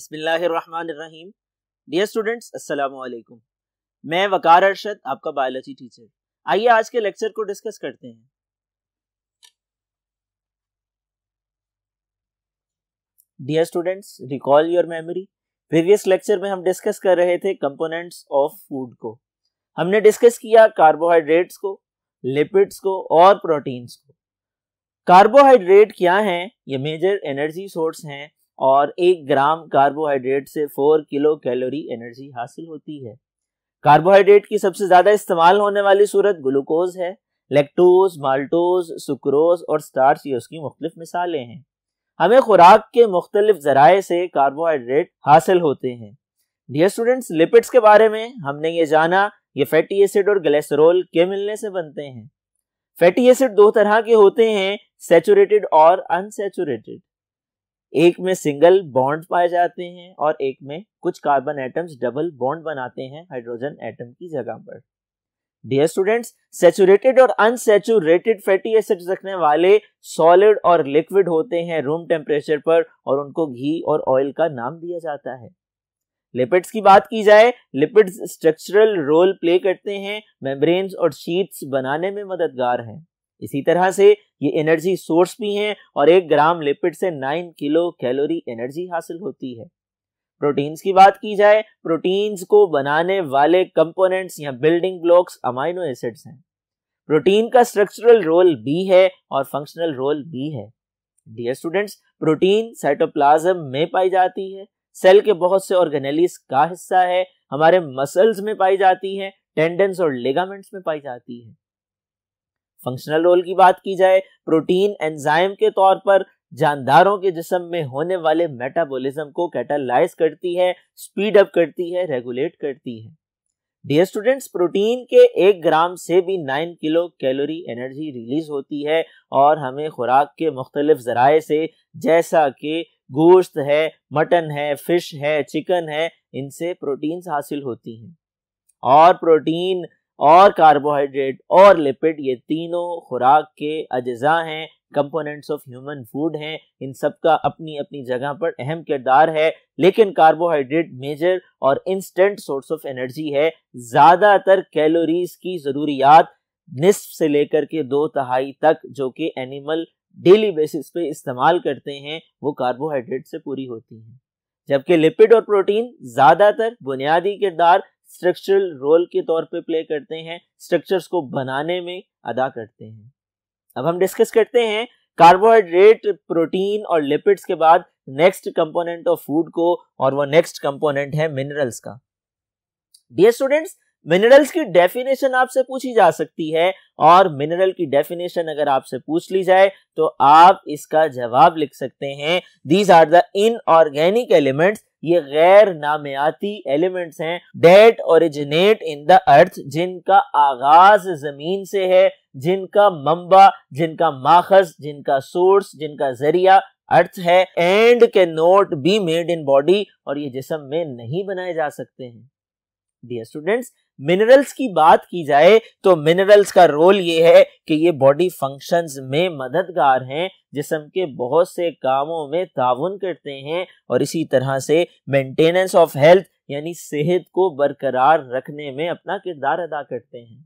बिस्मिल्लाहिर्रहमानिर्रहीम dear students अस्सलाम वालेकुम मैं वकार अरशद आपका बायोलॉजी टीचर आइए आज के लेक्चर को डिस्कस करते हैं dear students recall your memory previous lecture में हम डिस्कस कर रहे थे कंपोनेंट्स ऑफ फूड को हमने डिस्कस किया कार्बोहाइड्रेट्स को लिपिड्स को और प्रोटीन्स को कार्बोहाइड्रेट क्या हैं ये मेजर एनर्जी सोर्स हैं और एक ग्राम कार्बोहाइड्रेट से फोर किलो कैलोरी एनर्जी हासिल होती है कार्बोहाइड्रेट की सबसे ज़्यादा इस्तेमाल होने वाली सूरत ग्लूकोज है लेक्टोज माल्टोज सुक्रोज और स्टार्च ये उसकी मुख्तलिफ मिसालें हैं हमें खुराक के मुख्तलिफ जराए से कार्बोहाइड्रेट हासिल होते हैं डियर स्टूडेंट्स लिपिड्स के बारे में हमने ये जाना ये फैटी एसिड और ग्लेसरोल के मिलने से बनते हैं फैटी एसिड दो तरह के होते हैं सेचुरेटेड और अनसेचुरेटेड एक में सिंगल बॉन्ड पाए जाते हैं और एक में कुछ कार्बन एटम्स डबल बॉन्ड बनाते हैं हाइड्रोजन एटम की जगह पर डियर स्टूडेंट्स सेचुरेटेड और अनसेचुरेटेड फैटी एसिड रखने वाले सॉलिड और लिक्विड होते हैं रूम टेम्परेचर पर और उनको घी और ऑयल का नाम दिया जाता है लिपिड्स की बात की जाए लिपिड्स स्ट्रक्चरल रोल प्ले करते हैं मेम्ब्रेन्स और शीट्स बनाने में मददगार हैं इसी तरह से ये एनर्जी सोर्स भी हैं और एक ग्राम लिपिड से नाइन किलो कैलोरी एनर्जी हासिल होती है प्रोटीन्स की बात की जाए प्रोटीन्स को बनाने वाले कंपोनेंट्स या बिल्डिंग ब्लॉक्स अमाइनो एसिड्स हैं प्रोटीन का स्ट्रक्चरल रोल भी है और फंक्शनल रोल भी है डियर स्टूडेंट्स प्रोटीन साइटोप्लाज्म में पाई जाती है सेल के बहुत से ऑर्गेनेलिस का हिस्सा है हमारे मसल्स में पाई जाती है टेंडेंस और लेगामेंट्स में पाई जाती है फंक्शनल रोल की बात की जाए प्रोटीन एंजाइम के तौर पर जानदारों के जिसम में होने वाले मेटाबॉलिज्म को कैटालाइज करती है स्पीड अप करती है रेगुलेट करती है डियर स्टूडेंट्स प्रोटीन के एक ग्राम से भी nine kilo calorie energy release होती है और हमें खुराक के मुख्तलिफ जराए से जैसा कि गोश्त है मटन है फिश है चिकन है इनसे प्रोटीन्स हासिल होती हैं और प्रोटीन और कार्बोहाइड्रेट और लिपिड ये तीनों खुराक के अज्जा हैं कंपोनेंट्स ऑफ ह्यूमन फूड हैं इन सब का अपनी अपनी जगह पर अहम किरदार है लेकिन कार्बोहाइड्रेट मेजर और इंस्टेंट सोर्स ऑफ एनर्जी है ज़्यादातर कैलोरीज की ज़रूरियात निसफ से लेकर के दो तहाई तक जो कि एनिमल डेली बेसिस पे इस्तेमाल करते हैं वो कार्बोहाइड्रेट से पूरी होती हैं जबकि लिपिड और प्रोटीन ज़्यादातर बुनियादी किरदार स्ट्रक्चरल रोल के तौर पे प्ले करते हैं स्ट्रक्चर्स को बनाने में अदा करते हैं अब हम डिस्कस करते हैं कार्बोहाइड्रेट प्रोटीन और लिपिड्स के बाद नेक्स्ट कंपोनेंट ऑफ फूड को और वो नेक्स्ट कंपोनेंट है मिनरल्स का डियर स्टूडेंट्स मिनरल्स की डेफिनेशन आपसे पूछी जा सकती है और मिनरल की डेफिनेशन अगर आपसे पूछ ली जाए तो आप इसका जवाब लिख सकते हैं these are the inorganic elements ये गैर नामियाती एलिमेंट्स हैं that originate in the earth जिनका आगाज जमीन से है जिनका मंबा जिनका माखज जिनका सोर्स जिनका जरिया अर्थ है and can not be made in body और ये जिसम में नहीं बनाए जा सकते हैं डियर स्टूडेंट्स मिनरल्स की बात की जाए तो मिनरल्स का रोल ये है कि ये बॉडी फंक्शंस में मददगार हैं जिसम के बहुत से कामों में ताउन करते हैं और इसी तरह से मेंटेनेंस ऑफ हेल्थ यानी सेहत को बरकरार रखने में अपना किरदार अदा करते हैं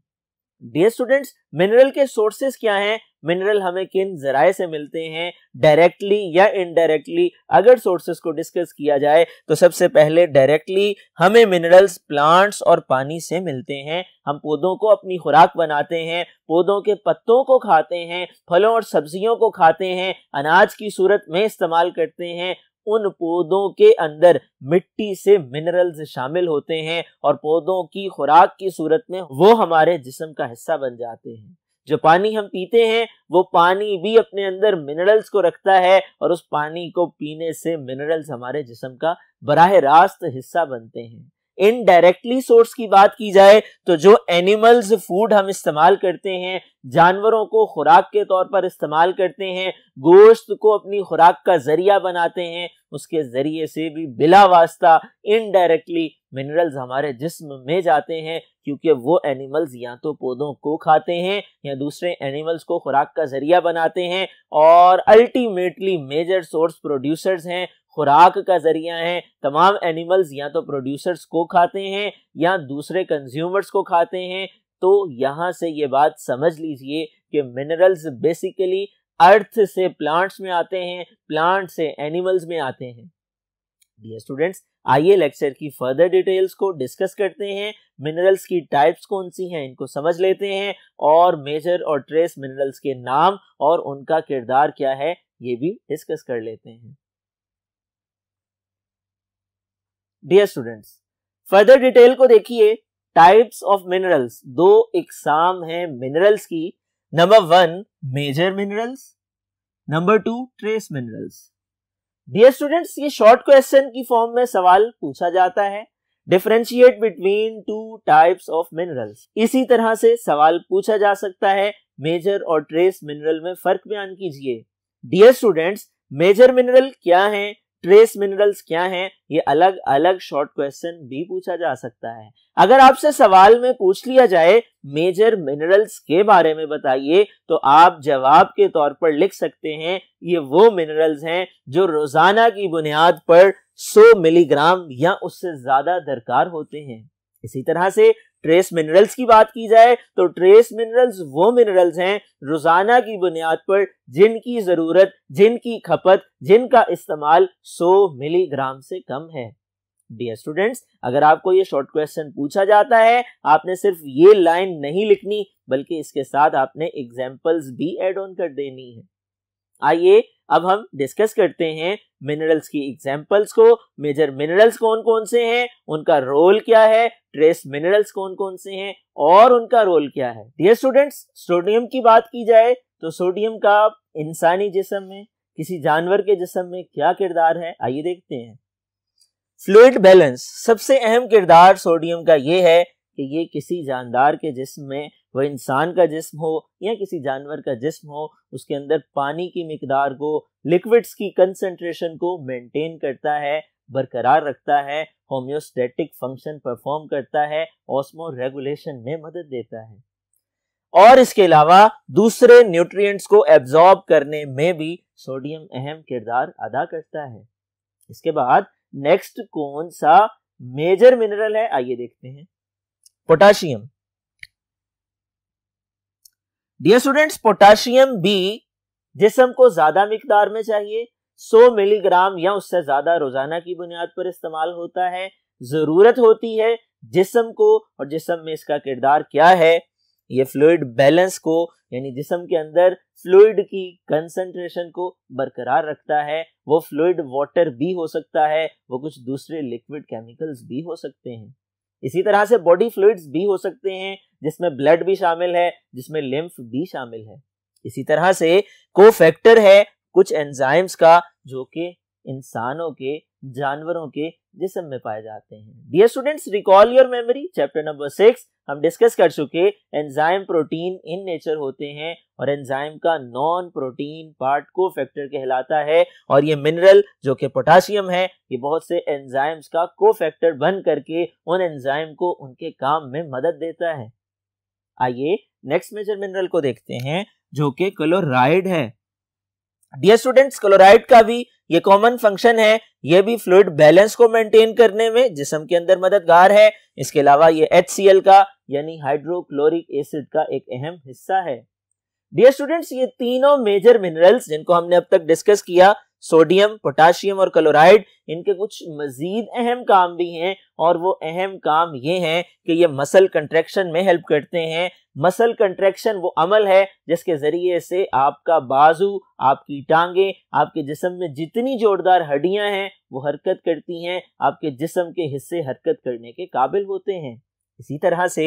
डियर स्टूडेंट्स मिनरल के सोर्सेस क्या हैं मिनरल हमें किन जराए से मिलते हैं डायरेक्टली या इनडायरेक्टली अगर सोर्सेस को डिस्कस किया जाए तो सबसे पहले डायरेक्टली हमें मिनरल्स प्लांट्स और पानी से मिलते हैं हम पौधों को अपनी खुराक बनाते हैं पौधों के पत्तों को खाते हैं फलों और सब्जियों को खाते हैं अनाज की सूरत में इस्तेमाल करते हैं उन पौधों के अंदर मिट्टी से मिनरल्स शामिल होते हैं और पौधों की खुराक की सूरत में वो हमारे जिसम का हिस्सा बन जाते हैं जो पानी हम पीते हैं वो पानी भी अपने अंदर मिनरल्स को रखता है और उस पानी को पीने से मिनरल्स हमारे जिसम का बराह रास्त हिस्सा बनते हैं इनडायरेक्टली सोर्स की बात की जाए तो जो एनिमल्स फूड हम इस्तेमाल करते हैं जानवरों को खुराक के तौर पर इस्तेमाल करते हैं गोश्त को अपनी खुराक का जरिया बनाते हैं उसके जरिए से भी बिला वास्ता इनडायरेक्टली मिनरल्स हमारे जिस्म में जाते हैं क्योंकि वो एनिमल्स या तो पौधों को खाते हैं या दूसरे एनिमल्स को खुराक का जरिया बनाते हैं और अल्टीमेटली मेजर सोर्स प्रोड्यूसर्स हैं खुराक का जरिया है तमाम एनिमल्स या तो प्रोड्यूसर्स को खाते हैं या दूसरे कंज्यूमर्स को खाते हैं तो यहाँ से ये बात समझ लीजिए कि मिनरल्स बेसिकली अर्थ से प्लांट्स में आते हैं प्लांट से एनिमल्स में आते हैं डियर स्टूडेंट्स आइए लेक्चर की फर्दर डिटेल्स को डिस्कस करते हैं मिनरल्स की टाइप्स कौन सी हैं इनको समझ लेते हैं और मेजर और ट्रेस मिनरल्स के नाम और उनका किरदार क्या है ये भी डिस्कस कर लेते हैं डियर स्टूडेंट्स फर्दर डिटेल को देखिए टाइप्स ऑफ मिनरल्स दो एग्जाम है मिनरल्स की number one major minerals number two trace minerals dear students ये शॉर्ट क्वेश्चन की फॉर्म में सवाल पूछा जाता है differentiate between two types of minerals इसी तरह से सवाल पूछा जा सकता है मेजर और ट्रेस मिनरल में फर्क बयान कीजिए डियर स्टूडेंट्स मेजर मिनरल क्या है ट्रेस मिनरल्स क्या हैं ये अलग अलग शॉर्ट क्वेश्चन भी पूछा जा सकता है अगर आपसे सवाल में पूछ लिया जाए मेजर मिनरल्स के बारे में बताइए तो आप जवाब के तौर पर लिख सकते हैं ये वो मिनरल्स हैं जो रोजाना की बुनियाद पर 100 मिलीग्राम या उससे ज्यादा दरकार होते हैं इसी तरह से ट्रेस मिनरल्स की बात की जाए तो ट्रेस मिनरल्स वो मिनरल्स हैं रोजाना की बुनियाद पर जिनकी जरूरत जिनकी खपत जिनका इस्तेमाल 100 मिलीग्राम से कम है डियर स्टूडेंट्स अगर आपको ये शॉर्ट क्वेश्चन पूछा जाता है आपने सिर्फ ये लाइन नहीं लिखनी बल्कि इसके साथ आपने एग्जाम्पल्स भी एड ऑन कर देनी है आइए अब हम डिस्कस करते हैं मिनरल्स की एग्जाम्पल्स को मेजर मिनरल्स कौन कौन से हैं उनका रोल क्या है ट्रेस मिनरल्स कौन कौन से हैं और उनका रोल क्या है डियर स्टूडेंट्स सोडियम की बात की जाए तो सोडियम का इंसानी जिसम में किसी जानवर के जिसम में क्या किरदार है आइए देखते हैं फ्लूड बैलेंस सबसे अहम किरदार सोडियम का ये है कि ये किसी जानदार के जिसम में वह इंसान का जिस्म हो या किसी जानवर का जिस्म हो उसके अंदर पानी की मकदार को लिक्विड्स की कंसंट्रेशन को मेंटेन करता है बरकरार रखता है होम्योस्टेटिक फंक्शन परफॉर्म करता है ऑस्मो रेगुलेशन में मदद देता है और इसके अलावा दूसरे न्यूट्रिएंट्स को एब्जॉर्ब करने में भी सोडियम अहम किरदार अदा करता है इसके बाद नेक्स्ट कौन सा मेजर मिनरल है आइए देखते हैं पोटाशियम डियर स्टूडेंट्स पोटाशियम बी जिसम को ज्यादा मिकदार में चाहिए 100 मिलीग्राम या उससे ज्यादा रोजाना की बुनियाद पर इस्तेमाल होता है जरूरत होती है जिसम को और जिसम में इसका किरदार क्या है ये फ्लूड बैलेंस को यानी जिसम के अंदर फ्लूड की कंसंट्रेशन को बरकरार रखता है वो फ्लूड वाटर भी हो सकता है वो कुछ दूसरे लिक्विड केमिकल्स भी हो सकते हैं इसी तरह से बॉडी फ्लूड्स भी हो सकते हैं जिसमें ब्लड भी शामिल है जिसमें लिम्फ भी शामिल है इसी तरह से कोफैक्टर है कुछ एंजाइम्स का जो कि इंसानों के जानवरों के जिसम में पाए जाते हैं dear students recall your memory chapter number six हम डिस्कस कर चुके एंजाइम प्रोटीन इन नेचर होते हैं और एंजाइम का non protein part cofactor कहलाता है और ये मिनरल जो कि पोटाशियम है ये बहुत से एंजाइम्स का को फैक्टर बन करके उन एंजाइम को उनके काम में मदद देता है आइए नेक्स्ट मेजर मिनरल को देखते हैं जो कि क्लोराइड है डियर स्टूडेंट्स क्लोराइड का भी ये कॉमन फंक्शन है ये भी फ्लूड बैलेंस को मेंटेन करने में जिसम के अंदर मददगार है इसके अलावा ये एच का यानी हाइड्रोक्लोरिक एसिड का एक अहम हिस्सा है डियर स्टूडेंट्स ये तीनों मेजर मिनरल्स जिनको हमने अब तक डिस्कस किया सोडियम पोटाशियम और क्लोराइड इनके कुछ मजीद अहम काम भी हैं और वो अहम काम ये हैं कि ये मसल कंट्रैक्शन में हेल्प करते हैं मसल कंट्रैक्शन वो अमल है जिसके ज़रिए से आपका बाजू आपकी टांगें आपके जिसम में जितनी जोरदार हड्डियां हैं वो हरकत करती हैं आपके जिसम के हिस्से हरकत करने के काबिल होते हैं इसी तरह से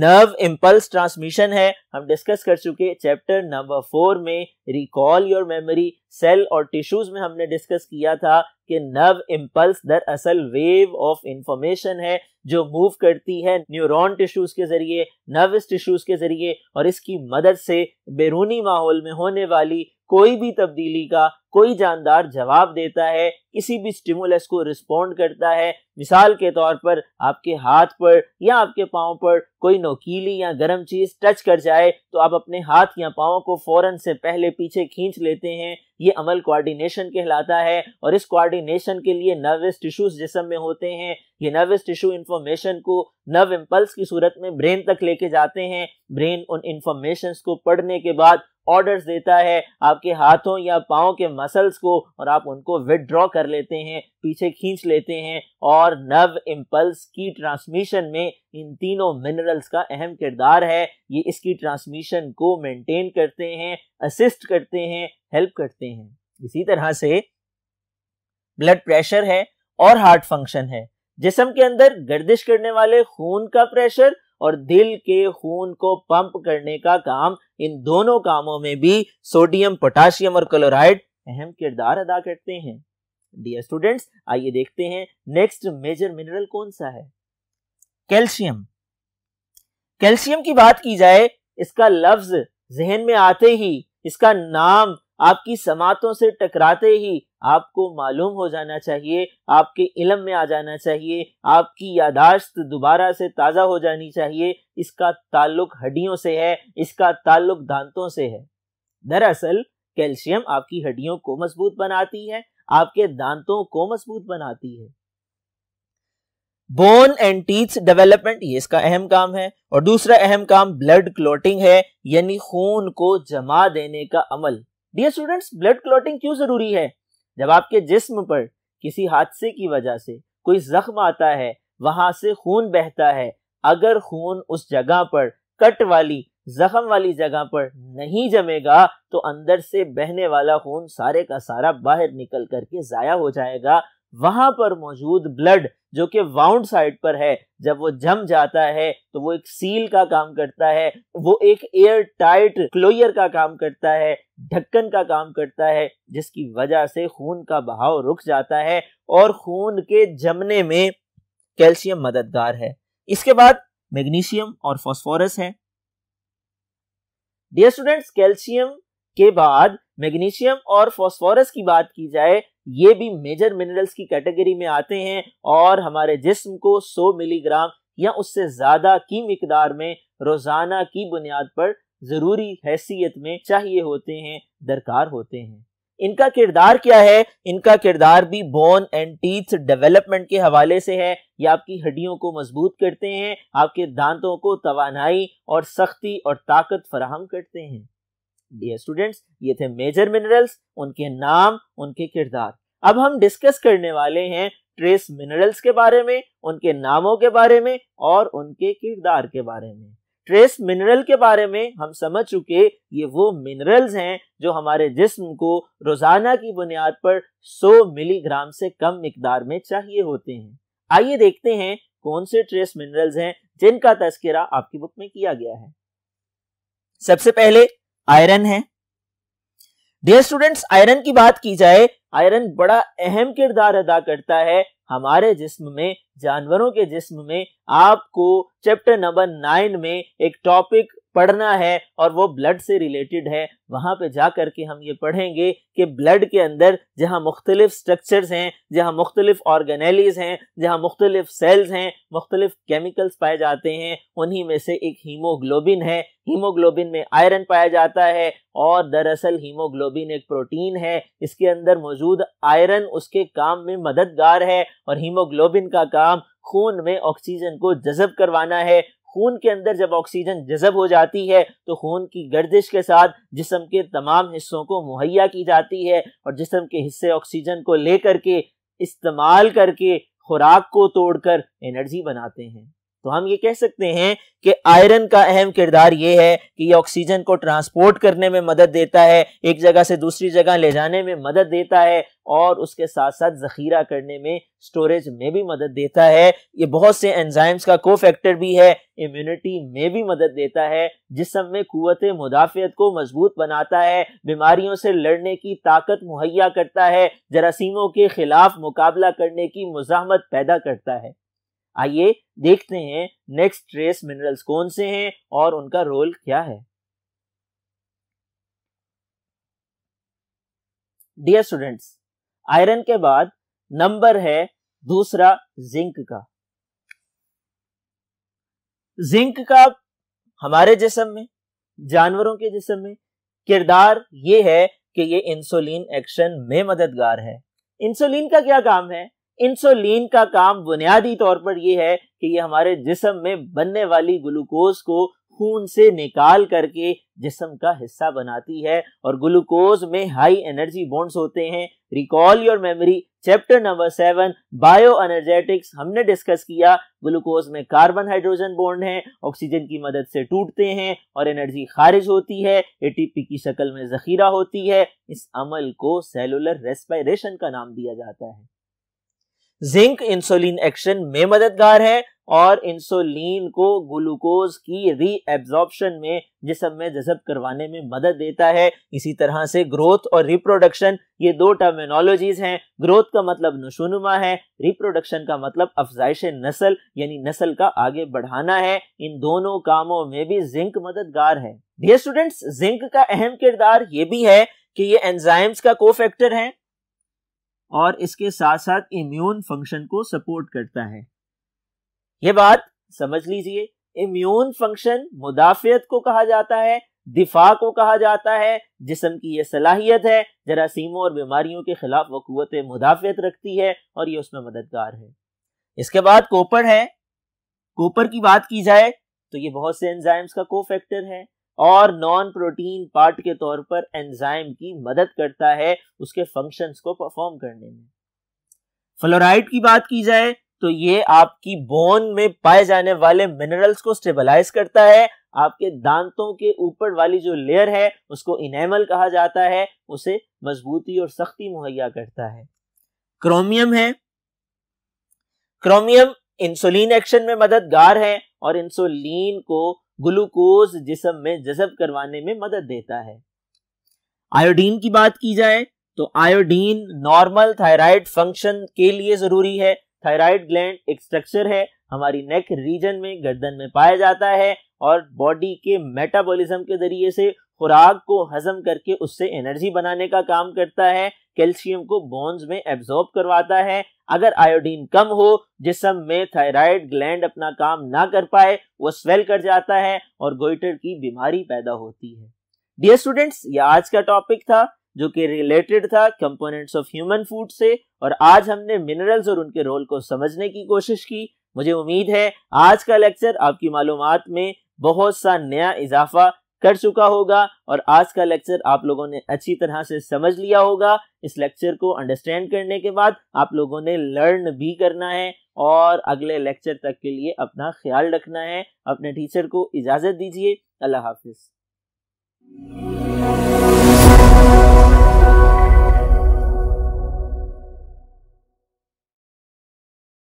नर्व इम्पल्स ट्रांसमिशन है हम डिस्कस कर चुके चैप्टर नंबर फोर में रिकॉल योर मेमोरी सेल और टिश्यूज में हमने डिस्कस किया था कि नर्व इम्पल्स दरअसल वेव ऑफ इंफॉर्मेशन है जो मूव करती है न्यूरॉन टिश्यूज के जरिए नर्वस टिश्यूज के जरिए और इसकी मदद से बैरूनी माहौल में होने वाली कोई भी तब्दीली का कोई जानदार जवाब देता है किसी भी स्टिमुलस को रिस्पोंड करता है मिसाल के तौर पर आपके हाथ पर या आपके पाँव पर कोई नोकीली या गर्म चीज़ टच कर जाए तो आप अपने हाथ या पाँव को फ़ौरन से पहले पीछे खींच लेते हैं ये अमल कोऑर्डिनेशन कहलाता है और इस कोऑर्डिनेशन के लिए नर्वस टिश्यूज जिसम में होते हैं ये नर्वस टिश्यू इन्फॉर्मेशन को नर्व इम्पल्स की सूरत में ब्रेन तक लेके जाते हैं ब्रेन उन इंफॉर्मेशन को पढ़ने के बाद ऑर्डर्स देता है आपके हाथों या पाओ के मसल्स को और आप उनको विदड्रॉ कर लेते हैं पीछे खींच लेते हैं और नर्व इम्पल्स की ट्रांसमिशन में इन तीनों मिनरल्स का अहम किरदार है ये इसकी ट्रांसमिशन को मेंटेन करते हैं असिस्ट करते हैं हेल्प करते हैं इसी तरह से ब्लड प्रेशर है और हार्ट फंक्शन है जिसम के अंदर गर्दिश करने वाले खून का प्रेशर और दिल के खून को पंप करने का काम इन दोनों कामों में भी सोडियम पोटाशियम और क्लोराइड अहम किरदार अदा करते हैं डियर स्टूडेंट्स आइए देखते हैं नेक्स्ट मेजर मिनरल कौन सा है कैल्शियम कैल्शियम की बात की जाए इसका लफ्ज जहन में आते ही इसका नाम आपकी समातों से टकराते ही आपको मालूम हो जाना चाहिए आपके इलम में आ जाना चाहिए आपकी यादाश्त दोबारा से ताज़ा हो जानी चाहिए इसका ताल्लुक हड्डियों से है इसका ताल्लुक दांतों से है दरअसल कैल्शियम आपकी हड्डियों को मजबूत बनाती है आपके दांतों को मजबूत बनाती है बोन एंड टीथ डेवलपमेंट ये इसका अहम काम है और दूसरा अहम काम ब्लड क्लोटिंग है यानी खून को जमा देने का अमल डियर स्टूडेंट्स ब्लड क्लोटिंग क्यों जरूरी है जब आपके जिस्म पर किसी हादसे की वजह से कोई जख्म आता है वहां से खून बहता है अगर खून उस जगह पर कट वाली जख्म वाली जगह पर नहीं जमेगा तो अंदर से बहने वाला खून सारे का सारा बाहर निकल करके ज़ाया हो जाएगा वहां पर मौजूद ब्लड जो कि वाउंड साइड पर है जब वो जम जाता है तो वो एक सील का काम करता है वो एक एयर टाइट क्लोयर का काम करता है ढक्कन का काम करता है जिसकी वजह से खून का बहाव रुक जाता है और खून के जमने में कैल्शियम मददगार है इसके बाद मैग्नीशियम और फॉस्फोरस है डियर स्टूडेंट्स कैल्शियम के बाद मैग्नीशियम और फॉस्फोरस की बात की जाए ये भी मेजर मिनरल्स की कैटेगरी में आते हैं और हमारे जिस्म को 100 मिलीग्राम या उससे ज़्यादा की मकदार में रोज़ाना की बुनियाद पर ज़रूरी हैसियत में चाहिए होते हैं दरकार होते हैं इनका किरदार क्या है इनका किरदार भी बोन एंड टीथ डेवलपमेंट के हवाले से है ये आपकी हड्डियों को मजबूत करते हैं आपके दांतों को तोानाई और सख्ती और ताकत फराहम करते हैं डियर स्टूडेंट्स ये थे मेजर मिनरल्स उनके नाम उनके किरदार अब हम डिस्कस करने वाले हैं ट्रेस मिनरल्स के बारे में उनके नामों के बारे में और उनके किरदार के बारे में ट्रेस मिनरल के बारे में हम समझ चुके ये वो मिनरल्स हैं जो हमारे जिस्म को रोजाना की बुनियाद पर 100 मिलीग्राम से कम मकदार में चाहिए होते हैं आइए देखते हैं कौन से ट्रेस मिनरल्स हैं जिनका तस्करा आपकी बुक में किया गया है सबसे पहले आयरन है डियर स्टूडेंट्स आयरन की बात की जाए आयरन बड़ा अहम किरदार अदा करता है हमारे जिस्म में जानवरों के जिस्म में आपको चैप्टर नंबर नाइन में एक टॉपिक पढ़ना है और वो ब्लड से रिलेटेड है वहाँ पे जा कर के हम ये पढ़ेंगे कि ब्लड के अंदर जहाँ मुख्तलिफ स्ट्रक्चर्स हैं जहाँ मुख्तलिफ ऑर्गेनेलीज हैं जहाँ मुख्तलिफ सेल्स हैं मुख्तलिफ केमिकल्स पाए जाते हैं उन्हीं में से एक हीमोग्लोबिन है हीमोग्लोबिन में आयरन पाया जाता है और दरअसल हीमोग्लोबिन एक प्रोटीन है इसके अंदर मौजूद आयरन उसके काम में मददगार है और हीमोग्लोबिन का काम खून में ऑक्सीजन को जजब करवाना है खून के अंदर जब ऑक्सीजन जजब हो जाती है तो खून की गर्दिश के साथ जिसम के तमाम हिस्सों को मुहैया की जाती है और जिसम के हिस्से ऑक्सीजन को लेकर के इस्तेमाल करके खुराक को तोड़कर एनर्जी बनाते हैं तो हम ये कह सकते हैं कि आयरन का अहम किरदार ये है कि ये ऑक्सीजन को ट्रांसपोर्ट करने में मदद देता है एक जगह से दूसरी जगह ले जाने में मदद देता है और उसके साथ साथ जखीरा करने में स्टोरेज में भी मदद देता है ये बहुत से एंजाइम्स का को फैक्टर भी है इम्यूनिटी में भी मदद देता है जिसम में कुत मुदाफियत को मजबूत बनाता है बीमारियों से लड़ने की ताकत मुहैया करता है जरासीमों के खिलाफ मुकाबला करने की मुजामत पैदा करता है आइए देखते हैं नेक्स्ट ट्रेस मिनरल्स कौन से हैं और उनका रोल क्या है डियर स्टूडेंट्स आयरन के बाद नंबर है दूसरा जिंक का जिंक का हमारे जिसम में जानवरों के जिसम में किरदार ये है कि ये इंसुलिन एक्शन में मददगार है इंसुलिन का क्या काम है इंसुलिन का काम बुनियादी तौर पर यह है कि ये हमारे जिसम में बनने वाली ग्लूकोज को खून से निकाल करके जिसम का हिस्सा बनाती है और ग्लूकोज में हाई एनर्जी बॉन्ड्स होते हैं recall your memory chapter number seven bioenergetics हमने डिस्कस किया ग्लूकोज में कार्बन हाइड्रोजन बॉन्ड है ऑक्सीजन की मदद से टूटते हैं और एनर्जी खारिज होती है एटीपी की शक्ल में जखीरा होती है इस अमल को सेलुलर रेस्पायरेशन का नाम दिया जाता है जिंक इंसुलिन एक्शन में मददगार है और इंसुलिन को ग्लूकोज की रीएब्जॉर्प्शन में जिसम में जजब करवाने में मदद देता है इसी तरह से ग्रोथ और रिप्रोडक्शन ये दो टर्मिनोलॉजीज हैं ग्रोथ का मतलब नशोनुमा है रिप्रोडक्शन का मतलब अफजाइश नस्ल यानी नस्ल का आगे बढ़ाना है इन दोनों कामों में भी जिंक मददगार है डियर स्टूडेंट्स जिंक का अहम किरदार ये भी है कि ये एंजाइम्स का कोफैक्टर है और इसके साथ साथ इम्यून फंक्शन को सपोर्ट करता है ये बात समझ लीजिए इम्यून फंक्शन मुदाफियत को कहा जाता है दिफा को कहा जाता है जिसम की यह सलाहियत है जरासीमों और बीमारियों के खिलाफ वकूत मुदाफियत रखती है और ये उसमें मददगार है इसके बाद कोपर है कोपर की बात की जाए तो ये बहुत से एंजाइम्स का को फैक्टर है और नॉन प्रोटीन पार्ट के तौर पर एंजाइम की मदद करता है उसके फंक्शंस को परफॉर्म करने में फ्लोराइड की बात की जाए तो ये आपकी बोन में पाए जाने वाले मिनरल्स को स्टेबलाइज करता है आपके दांतों के ऊपर वाली जो लेयर है उसको इनेमल कहा जाता है उसे मजबूती और सख्ती मुहैया करता है क्रोमियम है क्रोमियम इंसुलिन एक्शन में मददगार है और इंसुलिन को ग्लूकोज जिसम में जजब करवाने में मदद देता है आयोडीन की बात की जाए तो आयोडीन नॉर्मल थायराइड फंक्शन के लिए जरूरी है थायराइड ग्लैंड एक स्ट्रक्चर है हमारी नेक रीजन में गर्दन में पाया जाता है और बॉडी के मेटाबॉलिज्म के जरिए से खुराक को हजम करके उससे एनर्जी बनाने का काम करता है कैल्शियम को बोन्स में एब्जॉर्ब करवाता है अगर आयोडीन कम हो जिसम में थायराइड ग्लैंड अपना काम ना कर पाए वो स्वेल कर जाता है और गोइटर की बीमारी पैदा होती है डियर स्टूडेंट्स ये आज का टॉपिक था जो कि रिलेटेड था कंपोनेंट्स ऑफ ह्यूमन फूड से और आज हमने मिनरल्स और उनके रोल को समझने की कोशिश की मुझे उम्मीद है आज का लेक्चर आपकी मालूम में बहुत सा नया इजाफा कर चुका होगा और आज का लेक्चर आप लोगों ने अच्छी तरह से समझ लिया होगा इस लेक्चर को अंडरस्टैंड करने के बाद आप लोगों ने लर्न भी करना है और अगले लेक्चर तक के लिए अपना ख्याल रखना है अपने टीचर को इजाज़त दीजिए अल्लाह हाफिज़